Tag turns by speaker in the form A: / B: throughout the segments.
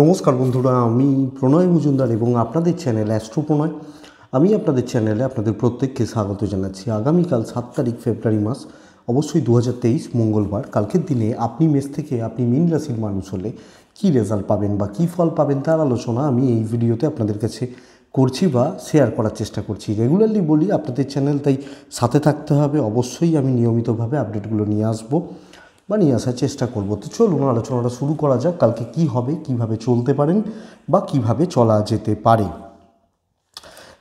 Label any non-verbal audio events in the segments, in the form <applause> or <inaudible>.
A: নমস্কার বন্ধুরা আমি প্রণয় মজুমদার এবং আপনাদের চ্যানেল অ্যাস্ট্রো প্রণয় আমি আপনাদের চ্যানেলে আপনাদের প্রত্যেককে স্বাগত জানাচ্ছি আগামীকাল সাত তারিখ ফেব্রুয়ারি মাস অবশ্যই দু মঙ্গলবার কালকের দিনে আপনি মেস থেকে আপনি মীন রাশির মানুষ হলে কী রেজাল্ট পাবেন বা কী ফল পাবেন তার আলোচনা আমি এই ভিডিওতে আপনাদের কাছে করছি বা শেয়ার করার চেষ্টা করছি রেগুলারলি বলি আপনাদের চ্যানেল তাই সাথে থাকতে হবে অবশ্যই আমি নিয়মিতভাবে আপডেটগুলো নিয়ে আসবো বা নিয়ে আসার চেষ্টা করব তো চলুন আলোচনাটা শুরু করা যাক কালকে কি হবে কিভাবে চলতে পারেন বা কিভাবে চলা যেতে পারে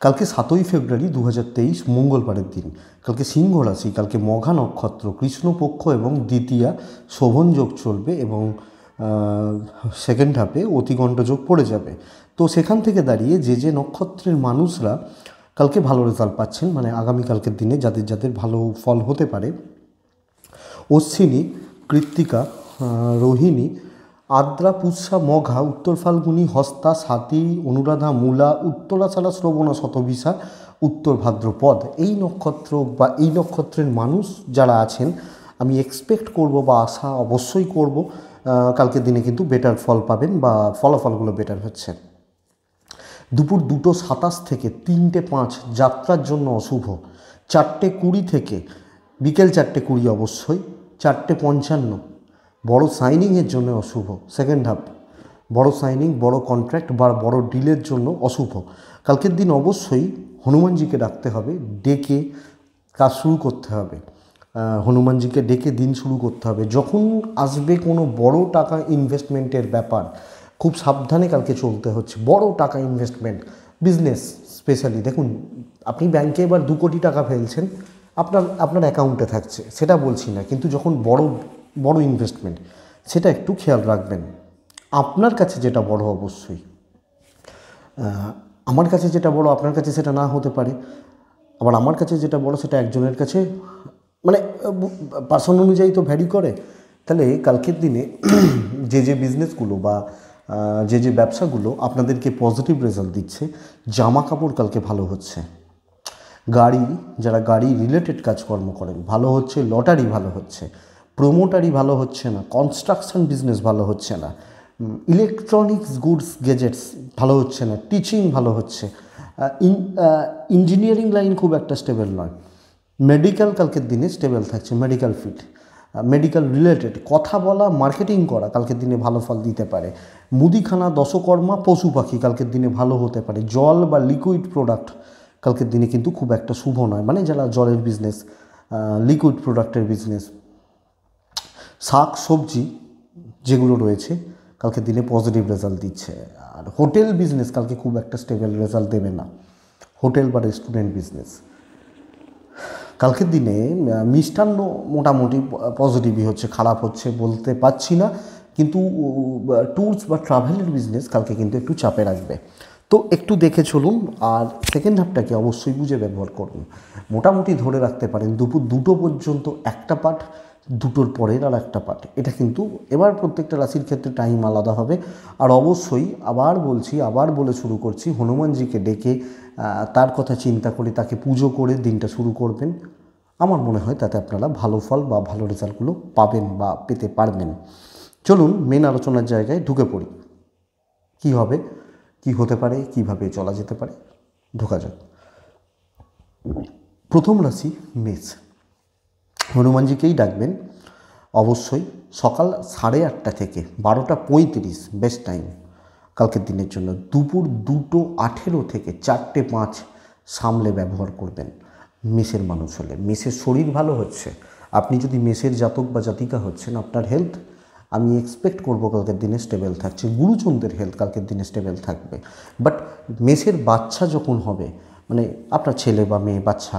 A: কালকে সাতই ফেব্রুয়ারি দু মঙ্গলবারের দিন কালকে সিংহ রাশি কালকে মঘা নক্ষত্র কৃষ্ণপক্ষ এবং দ্বিতীয়া শোভন যোগ চলবে এবং সেকেন্ড হাফে অতিকণ্ঠ যোগ পড়ে যাবে তো সেখান থেকে দাঁড়িয়ে যে যে নক্ষত্রের মানুষরা কালকে ভালো রেজাল্ট পাচ্ছেন মানে আগামীকালকের দিনে যাদের যাদের ভালো ফল হতে পারে অশ্বিনী কৃত্তিকা রোহিণী আদ্রা পুষা মঘা উত্তর ফাল্গুনি হস্তা স্বাতী অনুরাধা মূলা উত্তরাচারা শ্রবণা শতভিসা উত্তর ভাদ্রপদ এই নক্ষত্র বা এই নক্ষত্রের মানুষ যারা আছেন আমি এক্সপেক্ট করব বা আশা অবশ্যই করব কালকের দিনে কিন্তু বেটার ফল পাবেন বা ফলাফলগুলো বেটার হচ্ছে দুপুর দুটো সাতাশ থেকে তিনটে পাঁচ যাত্রার জন্য অশুভ চারটে কুড়ি থেকে বিকেল চারটে কুড়ি অবশ্যই চারটে পঞ্চান্ন বড় সাইনিংয়ের জন্য অশুভ সেকেন্ড হাফ বড় সাইনিং বড় কন্ট্রাক্ট বা বড় ডিলের জন্য অশুভ কালকের দিন অবশ্যই হনুমানজিকে ডাকতে হবে ডেকে কাজ শুরু করতে হবে হনুমানজিকে ডেকে দিন শুরু করতে হবে যখন আসবে কোনো বড় টাকা ইনভেস্টমেন্টের ব্যাপার খুব সাবধানে কালকে চলতে হচ্ছে বড় টাকা ইনভেস্টমেন্ট বিজনেস স্পেশালি দেখুন আপনি ব্যাংকে এবার দু কোটি টাকা ফেলছেন আপনার আপনার অ্যাকাউন্টে থাকছে সেটা বলছি না কিন্তু যখন বড় বড় ইনভেস্টমেন্ট সেটা একটু খেয়াল রাখবেন আপনার কাছে যেটা বড় অবশ্যই আমার কাছে যেটা বড় আপনার কাছে সেটা না হতে পারে আবার আমার কাছে যেটা বড় সেটা একজনের কাছে মানে পার্সন অনুযায়ী তো ভ্যারি করে তাহলে কালকের দিনে <clears throat> যে যে বিজনেসগুলো বা যে যে ব্যবসাগুলো আপনাদেরকে পজিটিভ রেজাল্ট দিচ্ছে জামা কাপড় কালকে ভালো হচ্ছে গাড়ি যারা গাড়ি রিলেটেড কাজকর্ম করেন ভালো হচ্ছে লটারি ভালো হচ্ছে প্রোমোটারি ভালো হচ্ছে না কনস্ট্রাকশন বিজনেস ভালো হচ্ছে না ইলেকট্রনিক্স গুডস গেজেটস ভালো হচ্ছে না টিচিং ভালো হচ্ছে ইঞ্জিনিয়ারিং লাইন খুব একটা স্টেবল নয় মেডিকেল কালকের দিনে স্টেবল থাকছে মেডিকেল ফিট মেডিকেল রিলেটেড কথা বলা মার্কেটিং করা কালকের দিনে ভালো ফল দিতে পারে মুদিখানা দশকর্মা পশু পাখি কালকের দিনে ভালো হতে পারে জল বা লিকুইড প্রোডাক্ট কালকের দিনে কিন্তু খুব একটা শুভ নয় মানে যারা জলের বিজনেস লিকুইড প্রোডাক্টের বিজনেস শাক সবজি যেগুলো রয়েছে কালকে দিনে পজিটিভ রেজাল্ট দিচ্ছে আর হোটেল বিজনেস কালকে খুব একটা স্টেবল রেজাল্ট দেবে না হোটেল বা রেস্টুরেন্ট বিজনেস কালকের দিনে মিষ্টান্ন মোটামুটি পজিটিভই হচ্ছে খারাপ হচ্ছে বলতে পারছি না কিন্তু ট্যুরস বা ট্রাভেলের বিজনেস কালকে কিন্তু একটু চাপে রাখবে তো একটু দেখে চলুন আর সেকেন্ড হাফটাকে অবশ্যই বুঝে ব্যবহার করুন মোটামুটি ধরে রাখতে পারেন দুপুর দুটো পর্যন্ত একটা পাঠ দুটোর পরের আর একটা পাঠ এটা কিন্তু এবার প্রত্যেকটা রাশির ক্ষেত্রে টাইম আলাদা হবে আর অবশ্যই আবার বলছি আবার বলে শুরু করছি হনুমানজিকে ডেকে তার কথা চিন্তা করে তাকে পুজো করে দিনটা শুরু করবেন আমার মনে হয় তাতে আপনারা ভালো ফল বা ভালো রেজাল্টগুলো পাবেন বা পেতে পারবেন চলুন মেন আলোচনার জায়গায় ঢুকে পড়ি কি হবে কি হতে পারে কিভাবে চলা যেতে পারে ঢোকা যাক প্রথম রাশি মেষ হনুমানজিকেই ডাকবেন অবশ্যই সকাল সাড়ে আটটা থেকে বারোটা পঁয়ত্রিশ বেস্ট টাইম কালকের দিনের জন্য দুপুর দুটো আঠেরো থেকে চারটে পাঁচ সামলে ব্যবহার করবেন মেষের মানুষ হলে মেষের শরীর ভালো হচ্ছে আপনি যদি মেষের জাতক বা জাতিকা হচ্ছেন আপনার হেলথ আমি এক্সপেক্ট করবো কালকের দিনে স্টেবল থাকছে গুরুজনদের হেলথ কালকের দিনে স্টেবল থাকবে বাট মেসের বাচ্চা যখন হবে মানে আপনার ছেলে বা মেয়ে বাচ্চা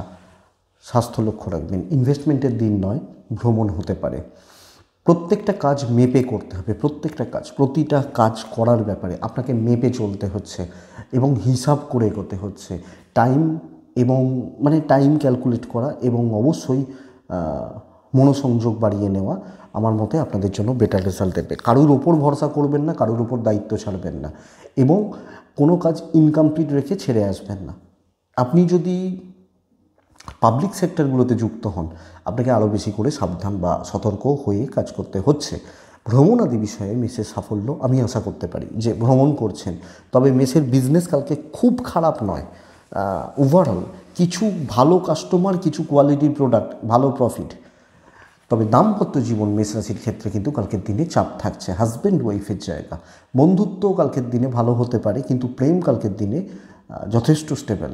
A: স্বাস্থ্য লক্ষ্য রাখবেন ইনভেস্টমেন্টের দিন নয় ভ্রমণ হতে পারে প্রত্যেকটা কাজ মেপে করতে হবে প্রত্যেকটা কাজ প্রতিটা কাজ করার ব্যাপারে আপনাকে মেপে চলতে হচ্ছে এবং হিসাব করে এগোতে হচ্ছে টাইম এবং মানে টাইম ক্যালকুলেট করা এবং অবশ্যই মনোসংযোগ বাড়িয়ে নেওয়া আমার মতে আপনাদের জন্য বেটার রেজাল্ট দেবে কারোর ওপর ভরসা করবেন না কারোর ওপর দায়িত্ব ছাড়বেন না এবং কোনো কাজ ইনকমপ্লিট রেখে ছেড়ে আসবেন না আপনি যদি পাবলিক সেক্টরগুলোতে যুক্ত হন আপনাকে আরও বেশি করে সাবধান বা সতর্ক হয়ে কাজ করতে হচ্ছে ভ্রমণ আদি বিষয়ে মেসের সাফল্য আমি আশা করতে পারি যে ভ্রমণ করছেন তবে মেসের বিজনেস কালকে খুব খারাপ নয় ওভারঅল কিছু ভালো কাস্টমার কিছু কোয়ালিটির প্রোডাক্ট ভালো প্রফিট তবে দাম্পত্য জীবন মেষ রাশির ক্ষেত্রে কিন্তু কালকের দিনে চাপ থাকছে হাজব্যান্ড ওয়াইফের জায়গা বন্ধুত্ব কালকের দিনে ভালো হতে পারে কিন্তু প্রেম কালকের দিনে যথেষ্ট স্টেবল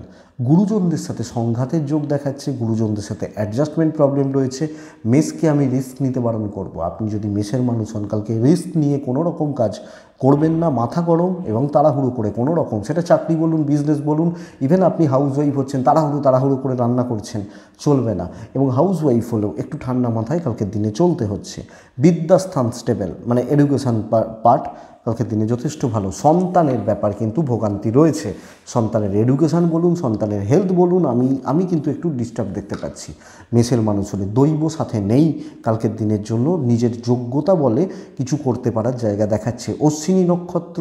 A: গুরুজনদের সাথে সংঘাতের যোগ দেখাচ্ছে গুরুজনদের সাথে অ্যাডজাস্টমেন্ট প্রবলেম রয়েছে মেসকে আমি রিস্ক নিতে বারণ করব। আপনি যদি মেসের মানুষ হন কালকে রিস্ক নিয়ে কোনো রকম কাজ করবেন না মাথা গরম এবং তাড়াহুড়ো করে কোনো রকম সেটা চাকরি বলুন বিজনেস বলুন ইভেন আপনি হাউস ওয়াইফ হচ্ছেন তাড়াহুড়ো তাড়াহুড়ো করে রান্না করছেন চলবে না এবং হাউস ওয়াইফ হলেও একটু ঠান্ডা মাথায় কালকের দিনে চলতে হচ্ছে বিদ্যাস্থান স্টেবেল মানে এডুকেশান পার্ট কালকের দিনে যথেষ্ট ভালো সন্তানের ব্যাপার কিন্তু ভোগান্তি রয়েছে সন্তানের এডুকেশান বলুন সন্তানের হেলথ বলুন আমি আমি কিন্তু একটু ডিস্টার্ব দেখতে পাচ্ছি মেসের মানুষ হলে দৈব সাথে নেই কালকের দিনের জন্য নিজের যোগ্যতা বলে কিছু করতে পারার জায়গা দেখাচ্ছে অশ্বিনী নক্ষত্র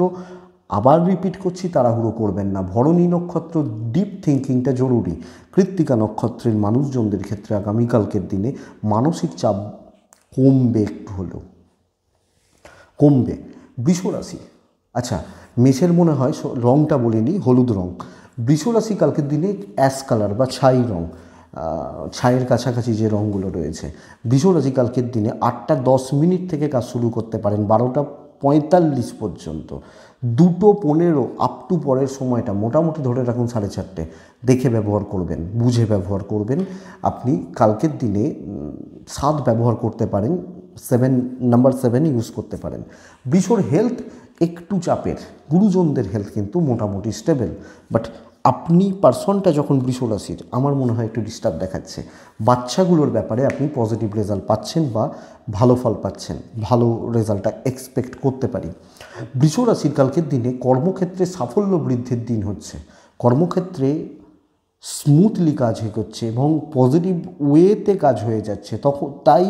A: আবার রিপিট করছি তাড়াহুড়ো করবেন না ভরণী নক্ষত্র ডিপ থিঙ্কিংটা জরুরি কৃত্তিকা নক্ষত্রের মানুষজনদের ক্ষেত্রে আগামীকালকের দিনে মানসিক চাপ কমবে একটু হলেও কমবে রাশি আচ্ছা মেষের মনে হয় রঙটা বলে নিই হলুদ রঙ রাশি কালকের দিনে অ্যাশ কালার বা ছাই রঙ ছাইয়ের কাছাকাছি যে রঙগুলো রয়েছে রাশি কালকের দিনে আটটা দশ মিনিট থেকে কাজ শুরু করতে পারেন বারোটা পঁয়তাল্লিশ পর্যন্ত দুটো পনেরো আপ টু পরের সময়টা মোটামুটি ধরে রাখুন সাড়ে চারটে দেখে ব্যবহার করবেন বুঝে ব্যবহার করবেন আপনি কালকের দিনে স্বাদ ব্যবহার করতে পারেন সেভেন নাম্বার সেভেন ইউজ করতে পারেন বিশোর হেলথ একটু চাপের গুরুজনদের হেলথ কিন্তু মোটামুটি স্টেবেল বাট আপনি পার্সনটা যখন বৃষরাশির আমার মনে হয় একটু ডিস্টার্ব দেখাচ্ছে বাচ্চাগুলোর ব্যাপারে আপনি পজিটিভ রেজাল্ট পাচ্ছেন বা ভালো ফল পাচ্ছেন ভালো রেজাল্টটা এক্সপেক্ট করতে পারি বৃষরাশির কালকের দিনে কর্মক্ষেত্রে সাফল্য বৃদ্ধির দিন হচ্ছে কর্মক্ষেত্রে স্মুথলি কাজ হয়ে করছে এবং পজিটিভ ওয়েতে কাজ হয়ে যাচ্ছে তখন তাই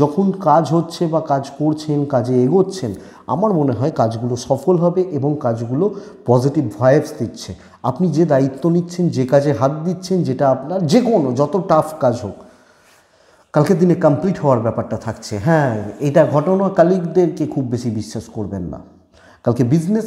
A: যখন কাজ হচ্ছে বা কাজ করছেন কাজে এগোচ্ছেন আমার মনে হয় কাজগুলো সফল হবে এবং কাজগুলো পজিটিভ ভয়েস দিচ্ছে আপনি যে দায়িত্ব নিচ্ছেন যে কাজে হাত দিচ্ছেন যেটা আপনার যে কোনো যত টাফ কাজ হোক কালকের দিনে কমপ্লিট হওয়ার ব্যাপারটা থাকছে হ্যাঁ এটা ঘটনা কালিকদেরকে খুব বেশি বিশ্বাস করবেন না কালকে বিজনেস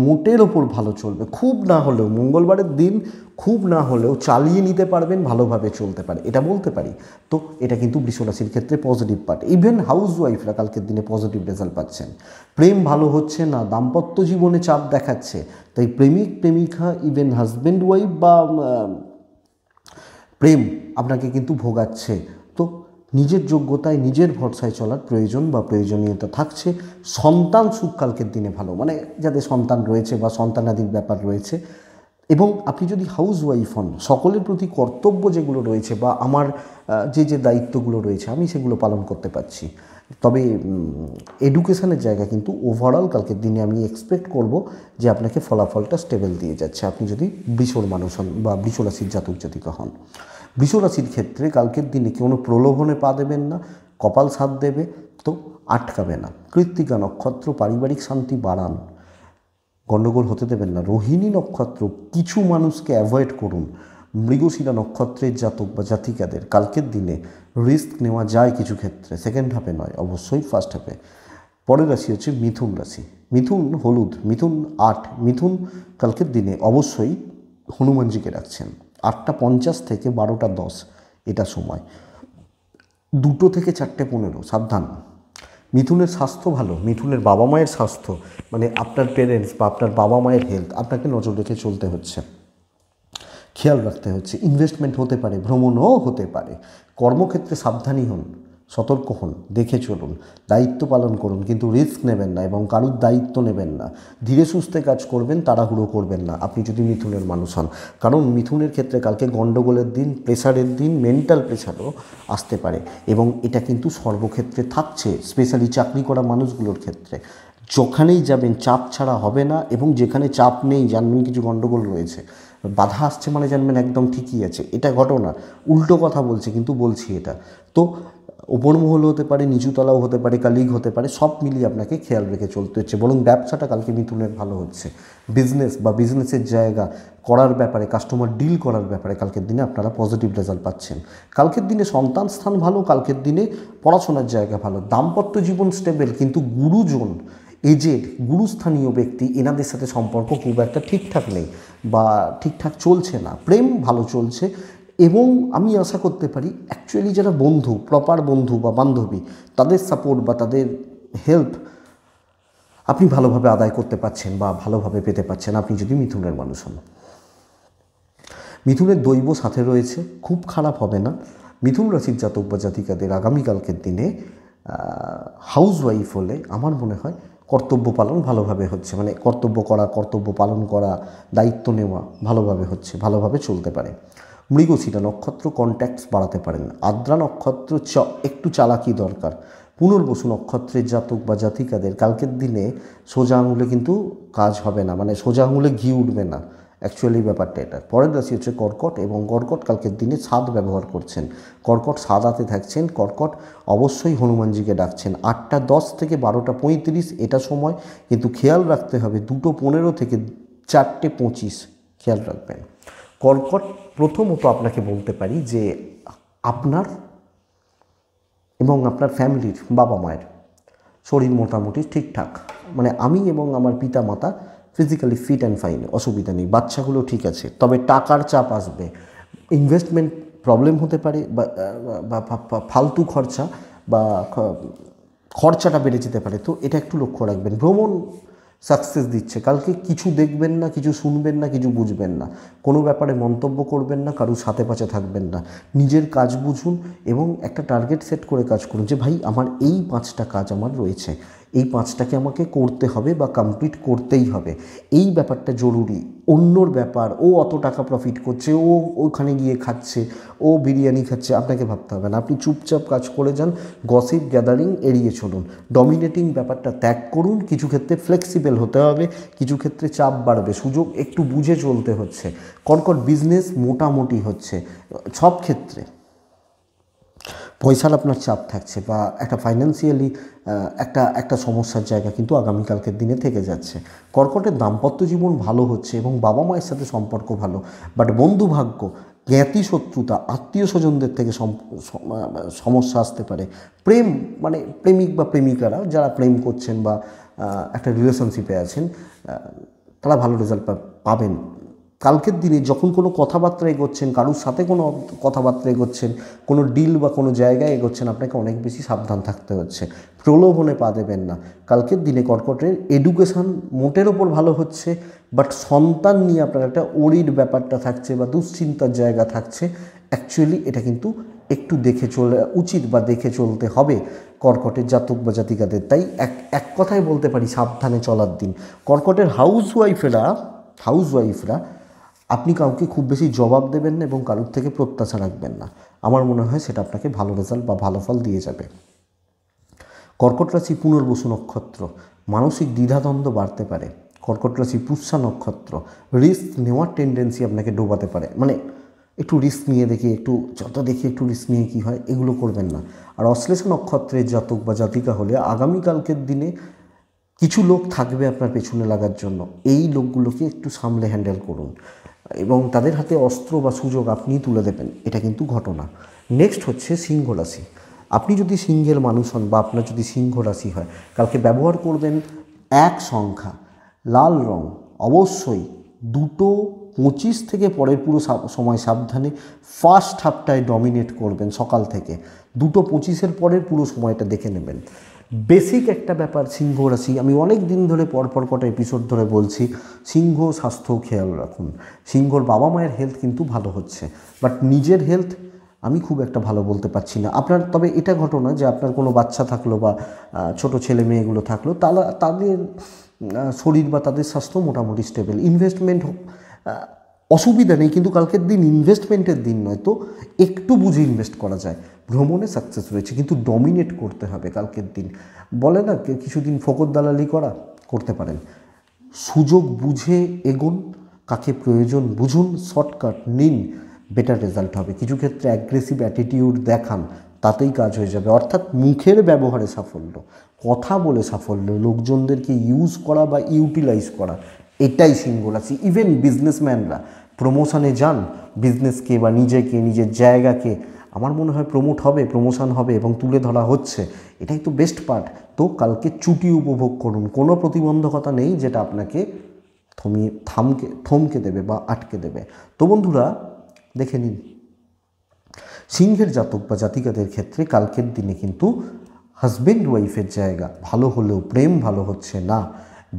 A: মোটের ওপর ভালো চলবে খুব না হলেও মঙ্গলবারের দিন খুব না হলেও চালিয়ে নিতে পারবেন ভালোভাবে চলতে পারে এটা বলতে পারি তো এটা কিন্তু বৃষরাশির ক্ষেত্রে পজিটিভ পার্ট ইভেন হাউস ওয়াইফরা কালকের দিনে পজিটিভ রেজাল্ট পাচ্ছেন প্রেম ভালো হচ্ছে না দাম্পত্য জীবনে চাপ দেখাচ্ছে তাই প্রেমিক প্রেমিকা ইভেন হাজব্যান্ড ওয়াইফ বা প্রেম আপনাকে কিন্তু ভোগাচ্ছে নিজের যোগ্যতায় নিজের ভরসায় চলার প্রয়োজন বা প্রয়োজনীয়তা থাকছে সন্তান সুখকালকের দিনে ভালো মানে যাদের সন্তান রয়েছে বা সন্তানাদির ব্যাপার রয়েছে এবং আপনি যদি হাউস ওয়াইফ হন সকলের প্রতি কর্তব্য যেগুলো রয়েছে বা আমার যে যে দায়িত্বগুলো রয়েছে আমি সেগুলো পালন করতে পারছি তবে এডুকেশনের জায়গা কিন্তু ওভারঅল কালকের দিনে আমি এক্সপেক্ট করব যে আপনাকে ফলাফলটা স্টেবল দিয়ে যাচ্ছে আপনি যদি বৃষর মানুষ হন বা বৃষরাশির জাতক জাতিকা হন বৃষরাশির ক্ষেত্রে কালকের দিনে কোনো প্রলোভনে পা দেবেন না কপাল সাথ দেবে তো আটকাবে না কৃত্তিকা নক্ষত্র পারিবারিক শান্তি বাড়ান গণ্ডগোল হতে দেবেন না রোহিণী নক্ষত্র কিছু মানুষকে অ্যাভয়েড করুন মৃগশিরা নক্ষত্রের জাতক বা জাতিকাদের কালকের দিনে রিস্ক নেওয়া যায় কিছু ক্ষেত্রে সেকেন্ড হাফে নয় অবশ্যই ফার্স্ট হাফে পরের রাশি হচ্ছে মিথুন রাশি মিথুন হলুদ মিথুন আট মিথুন কালকের দিনে অবশ্যই হনুমানজিকে রাখছেন আটটা পঞ্চাশ থেকে বারোটা দশ এটা সময় দুটো থেকে চারটে পনেরো সাবধান মিথুনের স্বাস্থ্য ভালো মিথুনের বাবা মায়ের স্বাস্থ্য মানে আপনার পেরেন্টস বা আপনার বাবা মায়ের হেলথ আপনাকে নজর রেখে চলতে হচ্ছে খেয়াল রাখতে হচ্ছে ইনভেস্টমেন্ট হতে পারে ভ্রমণও হতে পারে কর্মক্ষেত্রে সাবধানী হন সতর্ক হন দেখে চলুন দায়িত্ব পালন করুন কিন্তু রিস্ক নেবেন না এবং কারুর দায়িত্ব নেবেন না ধীরে সুস্থে কাজ করবেন তাড়াহুড়ো করবেন না আপনি যদি মিথুনের মানুষ হন কারণ মিথুনের ক্ষেত্রে কালকে গণ্ডগোলের দিন প্রেশারের দিন মেন্টাল প্রেশারও আসতে পারে এবং এটা কিন্তু সর্বক্ষেত্রে থাকছে স্পেশালি চাকরি করা মানুষগুলোর ক্ষেত্রে যখানেই যাবেন চাপ ছাড়া হবে না এবং যেখানে চাপ নেই জানবেন কিছু গণ্ডগোল রয়েছে বাধা আসছে মানে জানবেন একদম ঠিকই আছে এটা ঘটনা উল্টো কথা বলছে কিন্তু বলছি এটা তো মহল হতে পারে নিচুতলাও হতে পারে কালিগ হতে পারে সব মিলিয়ে আপনাকে খেয়াল রেখে চলতে হচ্ছে বরং ব্যবসাটা কালকে মিথুনের ভালো হচ্ছে বিজনেস বা বিজনেসের জায়গা করার ব্যাপারে কাস্টমার ডিল করার ব্যাপারে কালকের দিনে আপনারা পজিটিভ রেজাল্ট পাচ্ছেন কালকের দিনে সন্তান স্থান ভালো কালকের দিনে পড়াশোনার জায়গা ভালো দাম্পত্য জীবন স্টেবেল কিন্তু গুরুজন এজেড গুরুস্থানীয় ব্যক্তি এনাদের সাথে সম্পর্ক খুব একটা ঠিকঠাক নেই বা ঠিকঠাক চলছে না প্রেম ভালো চলছে এবং আমি আশা করতে পারি অ্যাকচুয়ালি যারা বন্ধু প্রপার বন্ধু বা বান্ধবী তাদের সাপোর্ট বা তাদের হেল্প আপনি ভালোভাবে আদায় করতে পারছেন বা ভালোভাবে পেতে পারছেন আপনি যদি মিথুনের মানুষ হন মিথুনের দৈব সাথে রয়েছে খুব খারাপ হবে না মিথুন রাশির জাতক বা জাতিকাদের আগামীকালকের দিনে হাউসওয়াইফ হলে আমার মনে হয় কর্তব্য পালন ভালোভাবে হচ্ছে মানে কর্তব্য করা কর্তব্য পালন করা দায়িত্ব নেওয়া ভালোভাবে হচ্ছে ভালোভাবে চলতে পারে মৃগশিরা নক্ষত্র কন্ট্যাক্টস বাড়াতে পারেন আদ্রা নক্ষত্র চ একটু চালাকি দরকার পুনর্বসু নক্ষত্রের জাতক বা জাতিকাদের কালকের দিনে সোজা আঙুলে কিন্তু কাজ হবে না মানে সোজা আঙুলে ঘি উঠবে না অ্যাকচুয়ালি ব্যাপারটা এটা পরের রাশি হচ্ছে কর্কট এবং কর্কট কালকের দিনে সাদ ব্যবহার করছেন কর্কট সাদাতে থাকছেন কর্কট অবশ্যই হনুমানজিকে ডাকছেন আটটা দশ থেকে বারোটা পঁয়ত্রিশ এটা সময় কিন্তু খেয়াল রাখতে হবে দুটো পনেরো থেকে চারটে পঁচিশ খেয়াল রাখবেন কর্কট প্রথমত আপনাকে বলতে পারি যে আপনার এবং আপনার ফ্যামিলির বাবা মায়ের শরীর মোটামুটি ঠিকঠাক মানে আমি এবং আমার পিতা মাতা ফিজিক্যালি ফিট অ্যান্ড ফাইন অসুবিধা নেই বাচ্চাগুলো ঠিক আছে তবে টাকার চাপ আসবে ইনভেস্টমেন্ট প্রবলেম হতে পারে বা ফালতু খরচা বা খরচাটা বেড়ে যেতে পারে তো এটা একটু লক্ষ্য রাখবেন ভ্রমণ সাকসেস দিচ্ছে কালকে কিছু দেখবেন না কিছু শুনবেন না কিছু বুঝবেন না কোনো ব্যাপারে মন্তব্য করবেন না কারুর সাথে পাশে থাকবেন না নিজের কাজ বুঝুন এবং একটা টার্গেট সেট করে কাজ করুন যে ভাই আমার এই পাঁচটা কাজ আমার রয়েছে এই পাঁচটাকে আমাকে করতে হবে বা কমপ্লিট করতেই হবে এই ব্যাপারটা জরুরি অন্যর ব্যাপার ও অত টাকা প্রফিট করছে ও ওখানে গিয়ে খাচ্ছে ও বিরিয়ানি খাচ্ছে আপনাকে ভাবতে হবে না আপনি চুপচাপ কাজ করে যান গসিপ গ্যাদারিং এড়িয়ে চলুন ডমিনেটিং ব্যাপারটা ত্যাগ করুন কিছু ক্ষেত্রে ফ্লেক্সিবেল হতে হবে কিছু ক্ষেত্রে চাপ বাড়বে সুযোগ একটু বুঝে চলতে হচ্ছে কর্কট বিজনেস মোটামুটি হচ্ছে সব ক্ষেত্রে পয়সার আপনার চাপ থাকছে বা একটা ফাইন্যান্সিয়ালি একটা একটা সমস্যার জায়গা কিন্তু আগামীকালকের দিনে থেকে যাচ্ছে কর্কটের দাম্পত্য জীবন ভালো হচ্ছে এবং বাবা মায়ের সাথে সম্পর্ক ভালো বাট বন্ধু ভাগ্য জ্ঞাতি শত্রুতা আত্মীয় স্বজনদের থেকে সমস্যা আসতে পারে প্রেম মানে প্রেমিক বা প্রেমিকারা যারা প্রেম করছেন বা একটা রিলেশনশিপে আছেন তারা ভালো রেজাল্ট পাবেন কালকের দিনে যখন কোনো কথাবার্তা এগোচ্ছেন কারোর সাথে কোনো কথাবার্তা এগোচ্ছেন কোনো ডিল বা কোনো জায়গায় এগোচ্ছেন আপনাকে অনেক বেশি সাবধান থাকতে হচ্ছে প্রলোভনে পা দেবেন না কালকের দিনে কর্কটের এডুকেশান মোটের ওপর ভালো হচ্ছে বাট সন্তান নিয়ে আপনার একটা ওরির ব্যাপারটা থাকছে বা দুশ্চিন্তার জায়গা থাকছে অ্যাকচুয়ালি এটা কিন্তু একটু দেখে চলে উচিত বা দেখে চলতে হবে কর্কটের জাতক বা জাতিকাদের তাই এক এক কথায় বলতে পারি সাবধানে চলার দিন কর্কটের হাউস ওয়াইফেরা হাউস ওয়াইফরা আপনি কাউকে খুব বেশি জবাব দেবেন না এবং কারোর থেকে প্রত্যাশা রাখবেন না আমার মনে হয় সেটা আপনাকে ভালো রেজাল্ট বা ভালো ফল দিয়ে যাবে কর্কট রাশি পুনর্বসু নক্ষত্র মানসিক দ্বিধাদ্বন্দ্ব বাড়তে পারে কর্কট রাশি পুষ্যা নক্ষত্র রিস্ক নেওয়ার টেন্ডেন্সি আপনাকে ডোবাতে পারে মানে একটু রিস্ক নিয়ে দেখি একটু যত দেখি একটু রিস্ক নিয়ে কী হয় এগুলো করবেন না আর অশ্লেষ নক্ষত্রের জাতক বা জাতিকা হলে আগামীকালকের দিনে কিছু লোক থাকবে আপনার পেছনে লাগার জন্য এই লোকগুলোকে একটু সামলে হ্যান্ডেল করুন এবং তাদের হাতে অস্ত্র বা সুযোগ আপনি তুলে দেবেন এটা কিন্তু ঘটনা নেক্সট হচ্ছে সিংহ রাশি আপনি যদি সিংহের মানুষ হন বা আপনার যদি সিংহ রাশি হয় কালকে ব্যবহার করবেন এক সংখ্যা লাল রং অবশ্যই দুটো পঁচিশ থেকে পরের পুরো সময় সাবধানে ফার্স্ট হাফটায় ডমিনেট করবেন সকাল থেকে দুটো পঁচিশের পরের পুরো সময়টা দেখে নেবেন বেসিক একটা ব্যাপার সিংহ রাশি আমি অনেক দিন ধরে পরপর কটা এপিসোড ধরে বলছি সিংহ স্বাস্থ্য খেয়াল রাখুন সিংহর বাবা মায়ের হেলথ কিন্তু ভালো হচ্ছে বাট নিজের হেলথ আমি খুব একটা ভালো বলতে পারছি না আপনার তবে এটা ঘটনা যে আপনার কোনো বাচ্চা থাকলো বা ছোট ছেলে মেয়েগুলো থাকলো তারা তাদের শরীর বা তাদের স্বাস্থ্য মোটামুটি স্টেবল ইনভেস্টমেন্ট অসুবিধা নেই কিন্তু কালকের দিন ইনভেস্টমেন্টের দিন নয় তো একটু বুঝে ইনভেস্ট করা যায় ভ্রমণে সাকসেস রয়েছে কিন্তু ডমিনেট করতে হবে কালকের দিন বলে না কিছুদিন ফকর দালালি করা করতে পারেন সুযোগ বুঝে এগোন কাকে প্রয়োজন বুঝুন শর্টকাট নিন বেটার রেজাল্ট হবে কিছু ক্ষেত্রে অ্যাগ্রেসিভ অ্যাটিটিউড দেখান তাতেই কাজ হয়ে যাবে অর্থাৎ মুখের ব্যবহারে সাফল্য কথা বলে সাফল্য লোকজনদেরকে ইউজ করা বা ইউটিলাইজ করা এটাই সিঙ্গল আছে ইভেন বিজনেসম্যানরা প্রমোশনে যান বিজনেসকে বা নিজেকে নিজের জায়গাকে আমার মনে হয় প্রমোট হবে প্রমোশন হবে এবং তুলে ধরা হচ্ছে এটাই তো বেস্ট পার্ট তো কালকে চুটি উপভোগ করুন কোনো প্রতিবন্ধকতা নেই যেটা আপনাকে থমিয়ে থামকে থমকে দেবে বা আটকে দেবে তো বন্ধুরা দেখে নিন সিংহের জাতক বা জাতিকাদের ক্ষেত্রে কালকের দিনে কিন্তু হাজব্যান্ড ওয়াইফের জায়গা ভালো হলেও প্রেম ভালো হচ্ছে না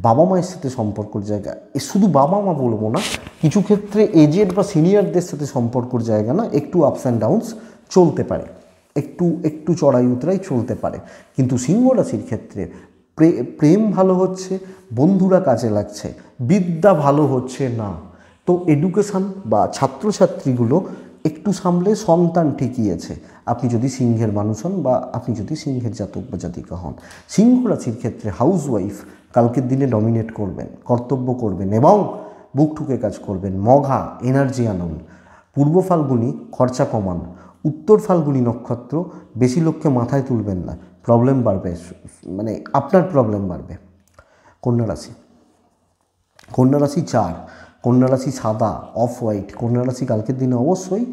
A: বাবা মায়ের সাথে সম্পর্কর জায়গা এ শুধু বাবা মা বলবো না কিছু ক্ষেত্রে এজেড বা সিনিয়রদের সাথে সম্পর্কর জায়গা না একটু আপস অ্যান্ড ডাউনস চলতে পারে একটু একটু চড়াই উতরাই চলতে পারে কিন্তু সিংহ রাশির ক্ষেত্রে প্রেম ভালো হচ্ছে বন্ধুরা কাজে লাগছে বিদ্যা ভালো হচ্ছে না তো এডুকেশান বা ছাত্রছাত্রীগুলো একটু সামলে সন্তান ঠিকিয়েছে আপনি যদি সিংহের মানুষ হন বা আপনি যদি সিংহের জাতক বা জাতিকা হন সিংহ রাশির ক্ষেত্রে হাউস ওয়াইফ কালকের দিনে ডমিনেট করবেন কর্তব্য করবেন এবং বুক ঠুকে কাজ করবেন মঘা এনার্জি আনুন পূর্ব ফাল্গুনি খরচা কমান উত্তর ফাল্গুনি নক্ষত্র বেশি লোককে মাথায় তুলবেন না প্রবলেম বাড়বে মানে আপনার প্রবলেম বাড়বে কন্যা রাশি কন্যা রাশি চার কন্যারাশি সাদা অফ হোয়াইট কন্যারাশি কালকের দিনে অবশ্যই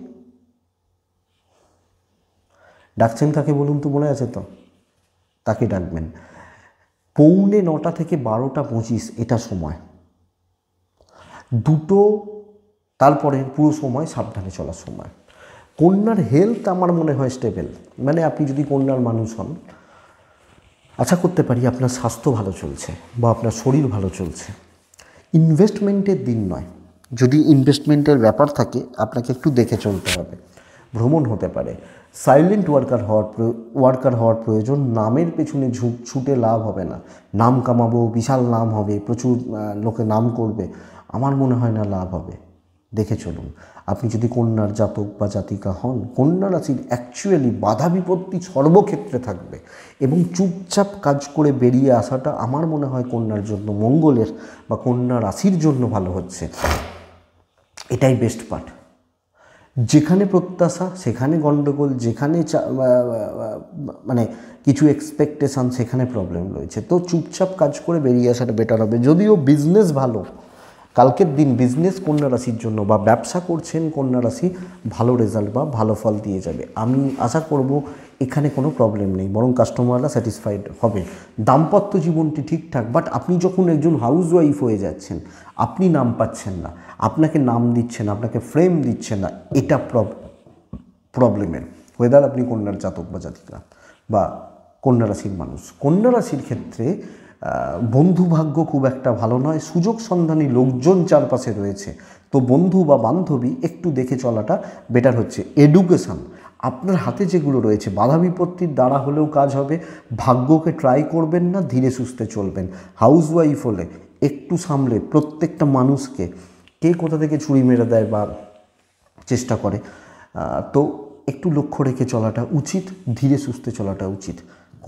A: ডাকছেন কাকে বলুন তো মনে আছে তো তাকে ডাকবেন পৌনে নটা থেকে বারোটা পঁচিশ এটা সময় দুটো তারপরে পুরো সময় সাবধানে চলার সময় কন্যার হেলথ আমার মনে হয় স্টেবেল মানে আপনি যদি কন্যার মানুষ হন আশা করতে পারি আপনার স্বাস্থ্য ভালো চলছে বা আপনার শরীর ভালো চলছে ইনভেস্টমেন্টের দিন নয় যদি ইনভেস্টমেন্টের ব্যাপার থাকে আপনাকে একটু দেখে চলতে হবে ভ্রমণ হতে পারে সাইলেন্ট ওয়ার্কার হওয়ার ওয়ার্কার হওয়ার প্রয়োজন নামের পেছনে ঝুঁক ছুটে লাভ হবে না নাম কামাবো বিশাল নাম হবে প্রচুর লোকে নাম করবে আমার মনে হয় না লাভ হবে দেখে চলুন আপনি যদি কন্যার জাতক বা জাতিকা হন কন্যা রাশির অ্যাকচুয়ালি বাধা বিপত্তি সর্বক্ষেত্রে থাকবে এবং চুপচাপ কাজ করে বেরিয়ে আসাটা আমার মনে হয় কন্যার জন্য মঙ্গলের বা কন্যা রাশির জন্য ভালো হচ্ছে এটাই বেস্ট পার্ট যেখানে প্রত্যাশা সেখানে গণ্ডগোল যেখানে মানে কিছু এক্সপেকটেশান সেখানে প্রবলেম রয়েছে তো চুপচাপ কাজ করে বেরিয়ে আসাটা বেটার হবে যদিও বিজনেস ভালো কালকের দিন বিজনেস কন্যা রাশির জন্য বা ব্যবসা করছেন কন্যা রাশি ভালো রেজাল্ট বা ভালো ফল দিয়ে যাবে আমি আশা করব এখানে কোনো প্রবলেম নেই বরং কাস্টমাররা স্যাটিসফাইড হবে দাম্পত্য জীবনটি ঠিকঠাক বাট আপনি যখন একজন হাউস ওয়াইফ হয়ে যাচ্ছেন আপনি নাম পাচ্ছেন না আপনাকে নাম দিচ্ছেন আপনাকে ফ্রেম দিচ্ছেন না এটা প্রবলেমের ওয়েদার আপনি কন্যার জাতক বা জাতিকা বা কন্যা রাশির মানুষ কন্যা রাশির ক্ষেত্রে বন্ধুভাগ্য খুব একটা ভালো নয় সুযোগ সন্ধানী লোকজন চারপাশে রয়েছে তো বন্ধু বা বান্ধবী একটু দেখে চলাটা বেটার হচ্ছে এডুকেশান আপনার হাতে যেগুলো রয়েছে বাধা বিপত্তির দ্বারা হলেও কাজ হবে ভাগ্যকে ট্রাই করবেন না ধীরে সুস্থে চলবেন হাউস ওয়াইফ হলে একটু সামলে প্রত্যেকটা মানুষকে কে কোথা থেকে ছুরি মেরে দেয় বা চেষ্টা করে তো একটু লক্ষ্য রেখে চলাটা উচিত ধীরে সুস্থে চলাটা উচিত